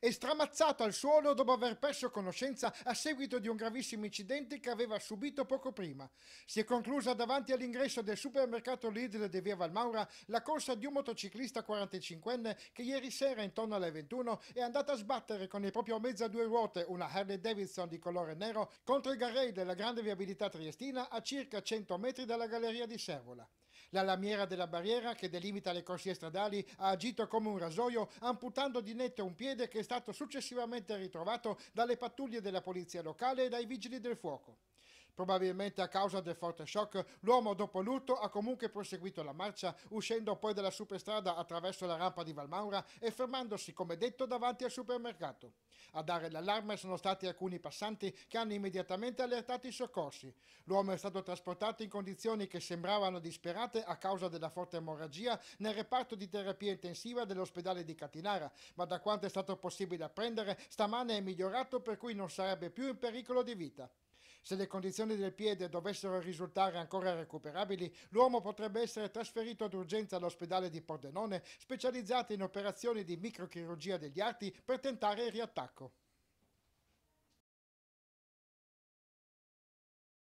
e stramazzato al suolo dopo aver perso conoscenza a seguito di un gravissimo incidente che aveva subito poco prima. Si è conclusa davanti all'ingresso del supermercato Lidl di Via Valmaura la corsa di un motociclista 45enne che ieri sera intorno alle 21 è andata a sbattere con il proprio mezzo a due ruote, una Harley Davidson di colore nero, contro il garage della grande viabilità triestina a circa 100 metri dalla galleria di Servola. La lamiera della barriera che delimita le corsie stradali ha agito come un rasoio amputando di netto un piede che è stato successivamente ritrovato dalle pattuglie della polizia locale e dai vigili del fuoco. Probabilmente a causa del forte shock, l'uomo dopo l'urto ha comunque proseguito la marcia, uscendo poi dalla superstrada attraverso la rampa di Valmaura e fermandosi, come detto, davanti al supermercato. A dare l'allarme sono stati alcuni passanti che hanno immediatamente allertato i soccorsi. L'uomo è stato trasportato in condizioni che sembravano disperate a causa della forte emorragia nel reparto di terapia intensiva dell'ospedale di Catinara, ma da quanto è stato possibile apprendere, stamane è migliorato per cui non sarebbe più in pericolo di vita. Se le condizioni del piede dovessero risultare ancora recuperabili, l'uomo potrebbe essere trasferito ad urgenza all'ospedale di Pordenone, specializzato in operazioni di microchirurgia degli arti, per tentare il riattacco.